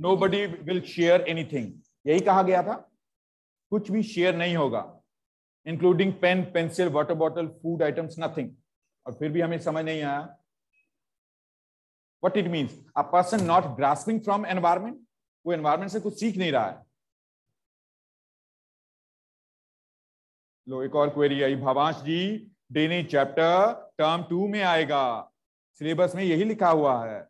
No nobody will share anything यही कहा गया था कुछ भी शेयर नहीं होगा including pen pencil water bottle food items nothing और फिर भी हमें समझ नहीं आया what it means a person not grasping from environment वो एनवायरमेंट से कुछ सीख नहीं रहा है लो एक और क्वेरी आई भवांश जी डेनी चैप्टर टर्म टू में आएगा सिलेबस में यही लिखा हुआ है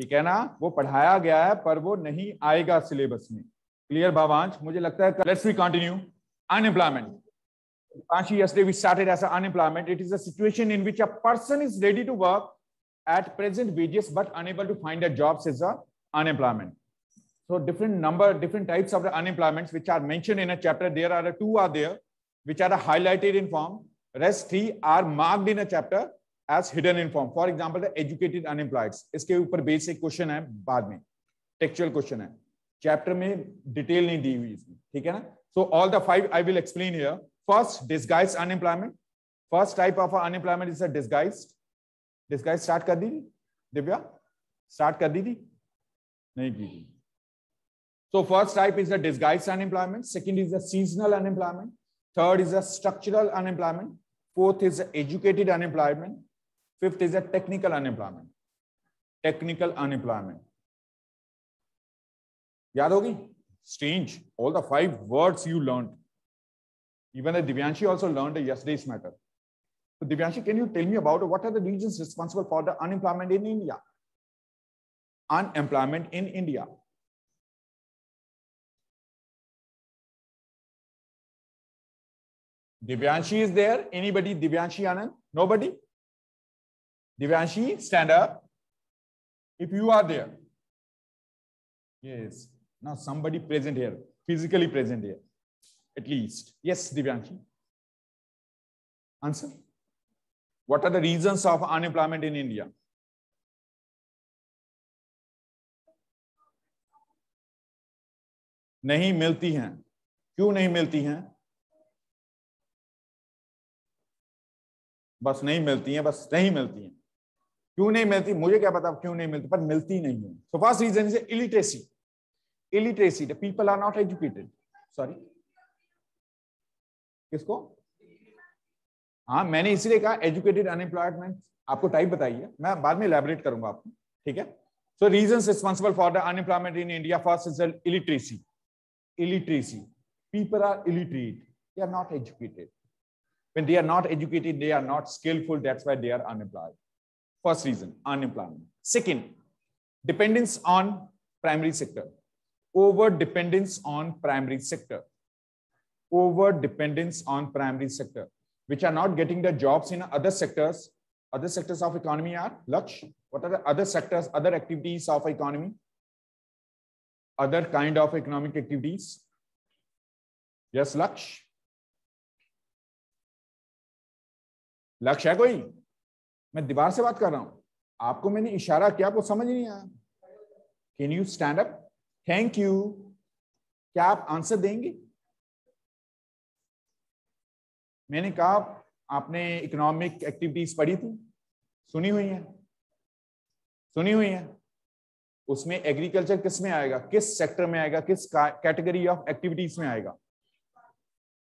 ठीक है ना वो पढ़ाया गया है पर वो नहीं आएगा सिलेबस में क्लियर भावांश मुझे लगता है let's we continue unemployment unemployment it is situation in which a person is ready to work at present wages but unable to find a job is unemployment so different number different types of unemployment which are मैं chapter there are two are there which are highlighted in form rest three are marked in a chapter as hidden in form for example educated unemployed इसके ऊपर basic question है बाद में textual question है chapter में detail नहीं दी हुई इसमें ठीक है ना so all the five I will explain here first disguise unemployment first type of unemployment is disguise disguise start कर दी थी दिव्या स्टार्ट कर दी थी नहीं की थी so first type is a disguise unemployment second is a seasonal unemployment third is a structural unemployment fourth is a educated unemployment Fifth is a technical unemployment. Technical unemployment. याद strange all the five words you learned even the divyanshi also learned yesterday's matter so divyanshi can you tell me about what are the regions responsible for the unemployment in india unemployment in india divyanshi is there anybody divyanshi anand nobody Divyanshi, stand up. If you are there. Yes. Now somebody present here, physically present here, at least. Yes, Divyanshi. Answer. What are the reasons of unemployment in India? नहीं मिलती हैं क्यों नहीं मिलती हैं बस नहीं मिलती हैं बस नहीं मिलती हैं क्यों नहीं मिलती मुझे क्या पता क्यों नहीं मिलती पर मिलती नहीं है so first reason is illiteracy illiteracy the people are not educated sorry किसको हाँ मैंने इसीलिए कहा एजुकेटेड अनएम्प्लॉयमेंट आपको टाइप बताइए मैं बाद में इलेबोरेट करूंगा आपको ठीक है so reason responsible for the unemployment in India first is illiteracy illiteracy people are illiterate they are not educated when they are not educated they are not skillful that's why they are unemployed First reason, unemployment. Second, dependence on primary sector. Over dependence on primary sector. Over dependence on primary sector, which are not getting the jobs in other sectors. Other sectors of economy are lux. What are the other sectors, other activities of economy? Other kind of economic activities. Yes, lux. लक्ष्य है कोई मैं दीवार से बात कर रहा हूं आपको मैंने इशारा किया आपको समझ नहीं आया can you stand up thank you क्या आप आंसर देंगे मैंने कहा आपने इकोनॉमिक एक्टिविटीज पढ़ी थी सुनी हुई है सुनी हुई है उसमें एग्रीकल्चर किस में आएगा किस सेक्टर में आएगा किस कैटेगरी ऑफ एक्टिविटीज में आएगा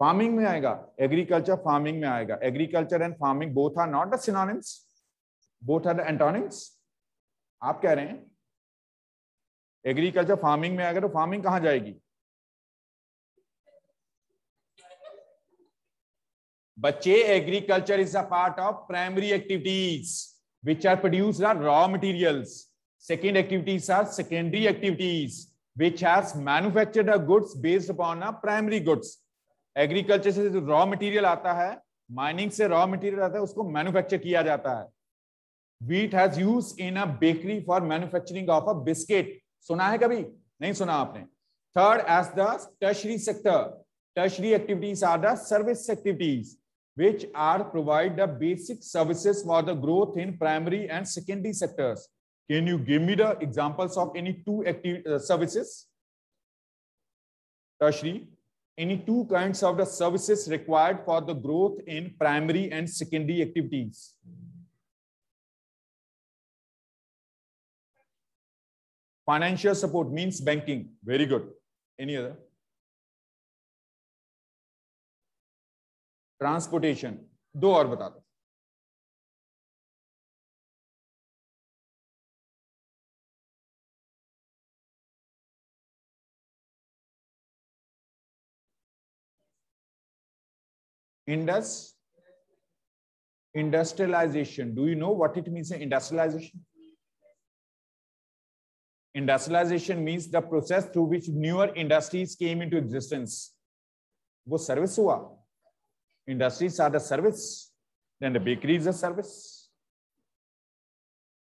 फार्मिंग में आएगा एग्रीकल्चर फार्मिंग में आएगा agriculture and farming both are not synonyms both are the antonyms आप कह रहे हैं एग्रीकल्चर फार्मिंग में आएगा तो फार्मिंग कहां जाएगी बच्चे agriculture is a part of primary activities which are produce are raw materials. Second activities are secondary activities which has manufactured a goods based upon a primary goods. Agriculture से जो raw material आता है mining से raw material आता है उसको manufacture किया जाता है wheat has used in a bakery for manufacturing of a biscuit सुना है कभी नहीं सुना आपने third as the tertiary sector tertiary activities are the service activities which are provide the basic services for the growth in primary and secondary sectors can you give me the examples of any two active uh, services tertiary any two kinds of the services required for the growth in primary and secondary activities. Financial support means banking. Very good. Any other? Transportation. दो और Indus industrialization. Do you know what it means industrialization? Industrialization means the process through which newer industries came into existence. वो service हुआ. Industries are the service. Then the bakery is a service.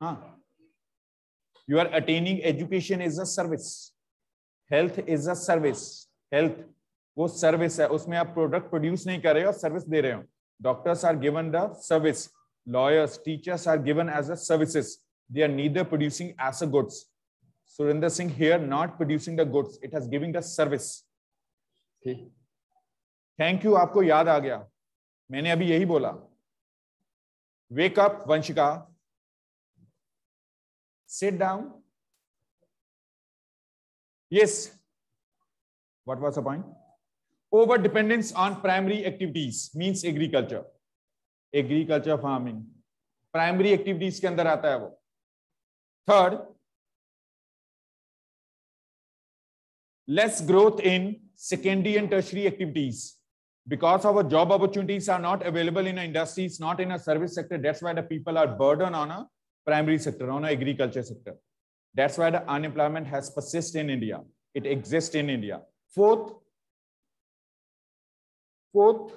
Huh. You are attaining education is a service. Health is a service. Health वो service है उसमें आप product produce नहीं कर रहे हो सर्विस दे रहे हो doctors are given the service lawyers teachers are given as a service they are neither producing as a goods Surendra Singh here not producing the goods it has giving the service thank you आपको याद आ गया मैंने अभी यही बोला wake up Vanshika sit down yes what was the point over dependence on primary activities means agriculture agriculture farming primary activities के अंदर आता है वो third less growth in secondary and tertiary activities because our job opportunities are not available in industries not in a service sector that's why the people are burdened on a primary sector on a agriculture sector that's why the unemployment has persisted in india it exists in india fourth fourth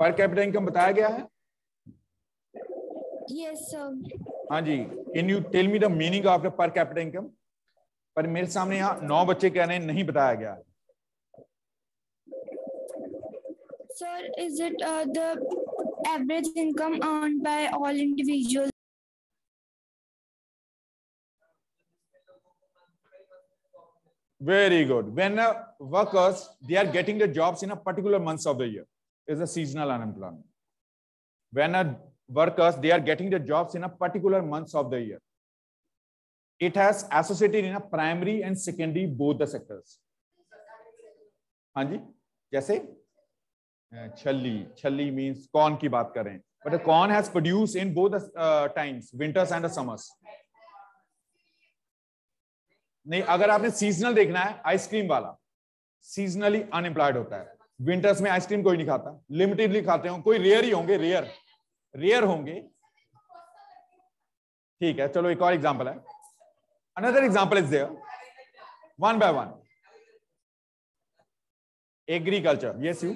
per capital income बताया गया है yes, हाँ जी can you tell me the meaning of the per capital income पर मेरे सामने यहाँ नौ बच्चे कह रहे हैं नहीं बताया गया sir is it the average income earned by all individuals. Very good. When uh, workers, they are getting the jobs in a particular months of the year is a seasonal unemployment. When a workers, they are getting the jobs in a particular months of the year. It has associated in a primary and secondary both the sectors. हाँ जी जैसे छली छली means corn की बात करें but corn has produce in both times winters and summers नहीं अगर आपने सीजनल देखना है आइसक्रीम वाला सीजनली अनएम्प्लॉयड होता है विंटर्स में आइसक्रीम कोई नहीं खाता लिमिटेडली खाते हो कोई रेयर ही होंगे रेयर रेयर होंगे ठीक है चलो एक और एग्जाम्पल है another example is there one by one agriculture yes you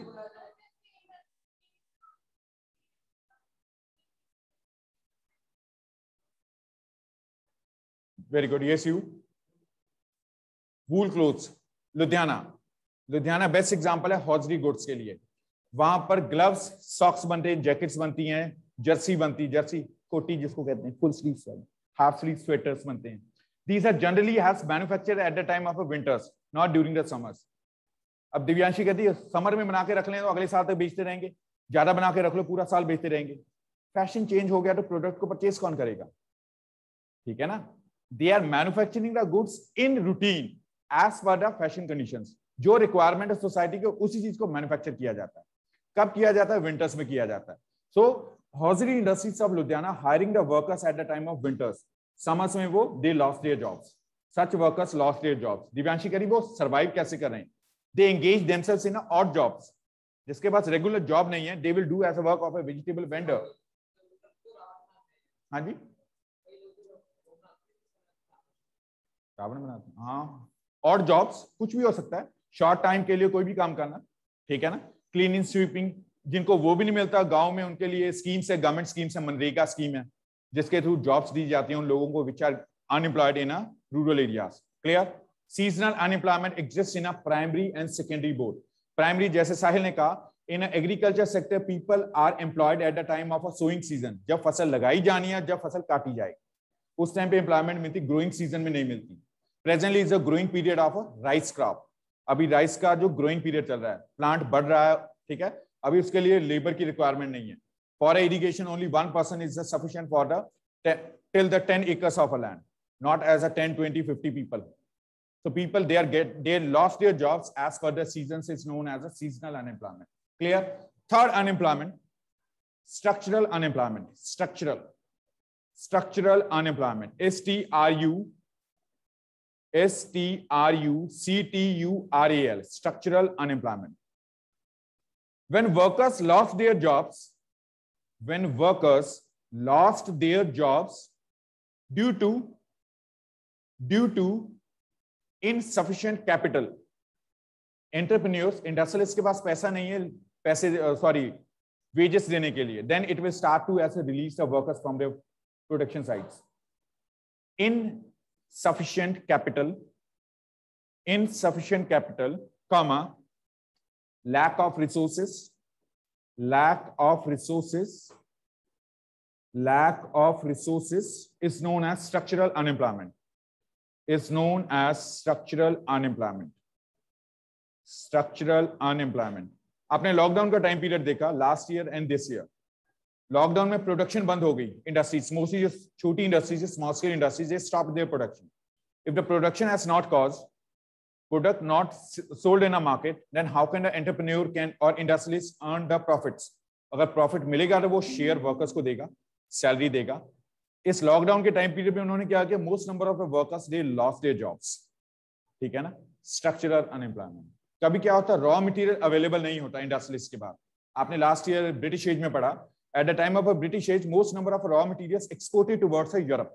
very good yes you wool clothes ludhiana ludhiana best example hai hosiery goods ke liye वहां पर ग्लव्स सॉक्स बनते हैं जैकेट्स बनती हैं जर्सी बनती है जर्सी कोटी जिसको कहते हैं full sleeves half sleeve sweaters बनते हैं these are generally has manufactured at the time of winters not during the summers अब दिव्यांशी कहती है समर में बना के रख लें तो अगले साल तक बेचते रहेंगे ज्यादा बना के रख लो पूरा साल बेचते रहेंगे फैशन चेंज हो गया तो प्रोडक्ट को परचेज कौन करेगा ठीक है ना they are manufacturing the goods in routine as per the fashion condition जो रिक्वायरमेंट है सोसाइटी के उसी चीज को मैन्युफैक्चर किया जाता है कब किया जाता है विंटर्स में किया जाता है so hosiery industries of Ludhiana hiring the workers at the time of winters summers में वो they lost their jobs such workers lost their jobs Divyanshi करी वो सर्वाइव कैसे कर रहे हैं they engage themselves in odd jobs जिसके पास रेगुलर जॉब नहीं है they will do as a work of a vegetable vendor हाँ जी कार्बन बनाते हैं हाँ और जॉब्स कुछ भी हो सकता है शॉर्ट टाइम के लिए कोई भी काम करना ठीक है ना क्लीनिंग स्वीपिंग जिनको वो भी नहीं मिलता गांव में उनके लिए स्कीम्स है गवर्नमेंट स्कीम्स है मनरेगा स्कीम है जिसके थ्रू जॉब्स दी जाती है उन लोगों को which are unemployed in rural areas clear seasonal unemployment exist in primary and secondary board primary जैसे साहिल ने कहा in agriculture sector people are employed at the time of a sowing season जब फसल लगाई जानी है जब फसल काटी जाएगी उस टाइम पे एम्प्लॉयमेंट मिलती ग्रोइंग सीजन में नहीं मिलती presently is a growing period of rice crop अभी राइस का जो ग्रोइंग पीरियड चल रहा है प्लांट बढ़ रहा है ठीक है अभी उसके लिए लेबर की रिक्वायरमेंट नहीं है for irrigation only one person is sufficient for the till the 10 acres of a land, not as a 10, 20, 50 people. So people there get they lost their jobs as for the seasons it's known as a seasonal unemployment. Clear? Third unemployment, structural unemployment. Structural. Structural unemployment. S-T-R-U S T R U C T U R A L, structural unemployment. When workers lost their jobs, when workers lost their jobs due to due to insufficient capital entrepreneurs industrialists के पास पैसा नहीं है पैसे sorry wages देने के लिए it will start to as a release the workers from their production sites in. sufficient capital, insufficient capital, comma, lack of resources, lack of resources, lack of resources is known as structural unemployment, is known as structural unemployment. structural unemployment आपने lockdown का time period देखा last year and this year lockdown में production बंद हो गई industries mostly जो छोटी industries small scale industries stop their production if the production has not cause product not sold in a market then how can the entrepreneur can और industries earn the profits अगर profit मिलेगा तो वो share workers को देगा salary देगा इस lockdown के टाइम पीरियड में उन्होंने क्या किया most number of the workers they loss their jobs ठीक है ना स्ट्रक्चरल अनएम्प्लॉयमेंट कभी क्या होता है रॉ मटेरियल अवेलेबल नहीं होता इंडस्ट्रीज के बाद आपने लास्ट ईयर ब्रिटिश एज में पढ़ा At the time of a British age, most number of raw materials exported towards Europe.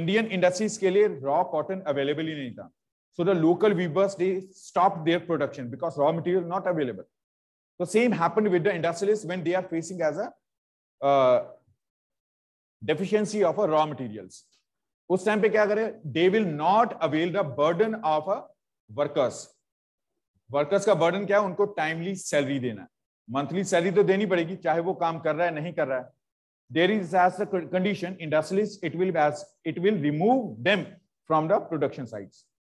Indian industries ke liye raw cotton available hi nahi tha So the local weavers they stopped their production because raw material not available. So same happened with the industrialists when they are facing as a uh, deficiency of a raw materials. us time pe kya kare they will not avail the burden of a workers workers ka burden kya hai unko timely salary dena hai monthly salary तो देनी पड़ेगी चाहे वो काम कर रहा है नहीं कर रहा है there is as condition industrialist it will it will remove them from the production site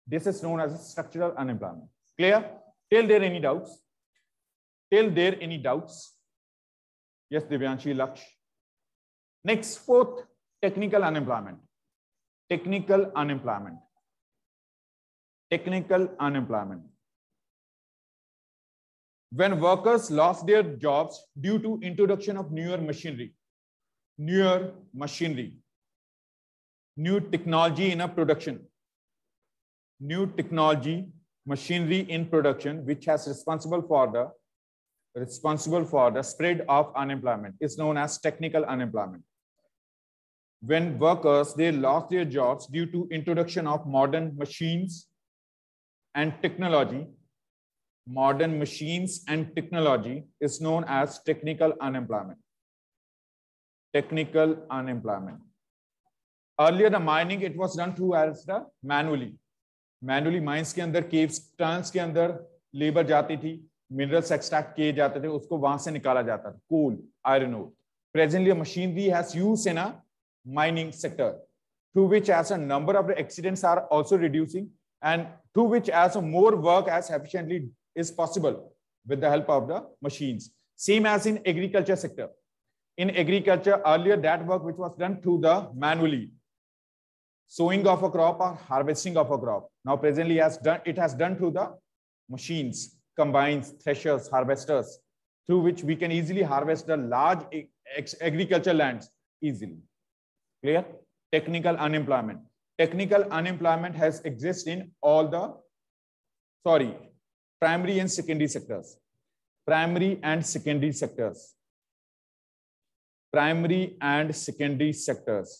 this is known as structural unemployment clear tell there any doubts tell there any doubts yes Divyanshi Lakshya next fourth technical unemployment technical unemployment technical unemployment when workers lost their jobs due to introduction of newer machinery, newer machinery, new technology in a production, new technology, machinery in production, which has responsible for the responsible for the spread of unemployment is known as technical unemployment. When workers, they lost their jobs due to introduction of modern machines and technology modern machines and technology is known as technical unemployment. Technical unemployment. Earlier, the mining, it was done through as the manually. Manually mines ke andar caves tunnels ke andar labor jati thi minerals extract kiye jate the usko wahan se nikala jata tha coal iron ore presently machinery has used in a mining sector to which as a number of accidents are also reducing and to which as a more work as efficiently is possible with the help of the machines. Same as in agriculture sector. In agriculture, earlier that work which was done through the manually, sowing of a crop or harvesting of a crop. Now presently has done, it has done through the machines, combines, threshers, harvesters, through which we can easily harvest the large agriculture lands easily. Clear? Technical unemployment. Technical unemployment has existed in all the, sorry, primary and secondary sectors primary and secondary sectors primary and secondary sectors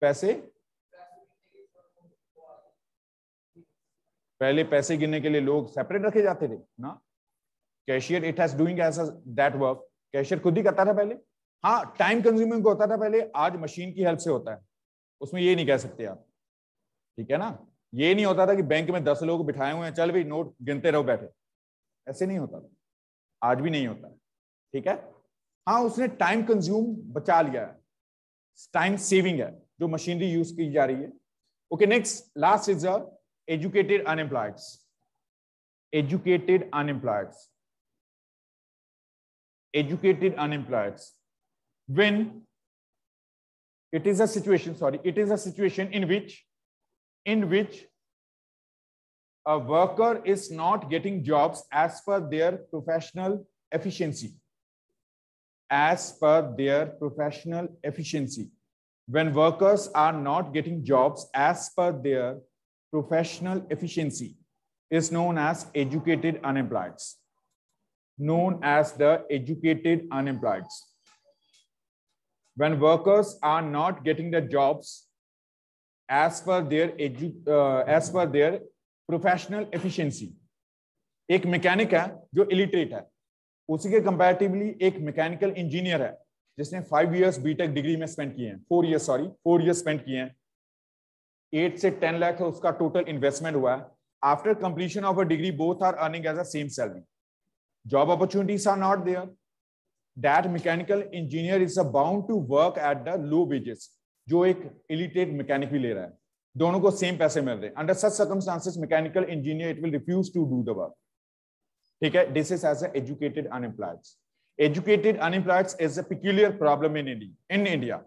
पैसे पहले पैसे गिनने के लिए लोग separate रखे जाते थे ना cashier it has doing as that work cashier खुद ही करता था पहले हाँ टाइम कंज्यूमिंग होता था पहले आज मशीन की हेल्प से होता है उसमें ये नहीं कह सकते आप ठीक है ना ये नहीं होता था कि बैंक में दस लोग बिठाए हुए हैं चल भाई नोट गिनते रहो बैठे ऐसे नहीं होता था आज भी नहीं होता ठीक है हाँ उसने टाइम कंज्यूम बचा लिया है टाइम सेविंग है जो मशीनरी यूज की जा रही है okay next last is a educated unemployeds educated unemployeds educated unemployeds when it is a situation, sorry, it is a situation in which, in which a worker is not getting jobs as per their professional efficiency. As per their professional efficiency. When workers are not getting jobs as per their professional efficiency is known as educated unemployeds. Known as the educated unemployeds. when workers are not getting the jobs as per their uh, as per their professional efficiency एक mechanic है जो illiterate है उसी के comparatively एक mechanical engineer है जिसने five years BTech degree में स्पेंड किए हैं four years sorry four years spend किए हैं एट से टेन लाख उसका टोटल इन्वेस्टमेंट हुआ है after completion of a degree both are earning as a same salary job opportunities are not there that mechanical engineer is bound to work at the low wages जो एक इलिटेड mechanic भी ले रहा है दोनों को सेम पैसे मिल रहे हैं under such circumstances mechanical engineer it will refuse to do the work ठीक है this is as educated unemployeds educated unemployeds is a peculiar problem in India in India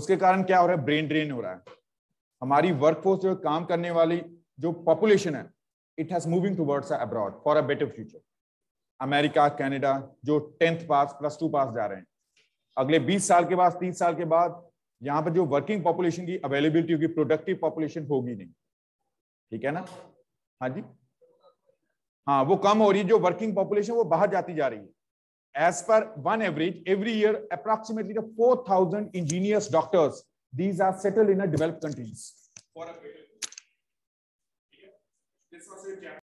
उसके कारण क्या हो रहा है ब्रेन ड्रेन हो रहा है हमारी वर्कफोर्स जो काम करने वाली जो पॉपुलेशन है it has moving towards abroad for a better future America Canada जो tenth pass plus two pass जा रहे हैं अगले 20 साल के बाद 30 साल के बाद यहाँ पर जो वर्किंग पॉपुलेशन की अवेलेबिलिटी होगी प्रोडक्टिव पॉपुलेशन होगी नहीं ठीक है ना हाँ जी हाँ वो कम हो रही है जो वर्किंग पॉपुलेशन वो बाहर जाती जा रही है as per one average every year approximately four thousand engineers doctors these are settle in developed countries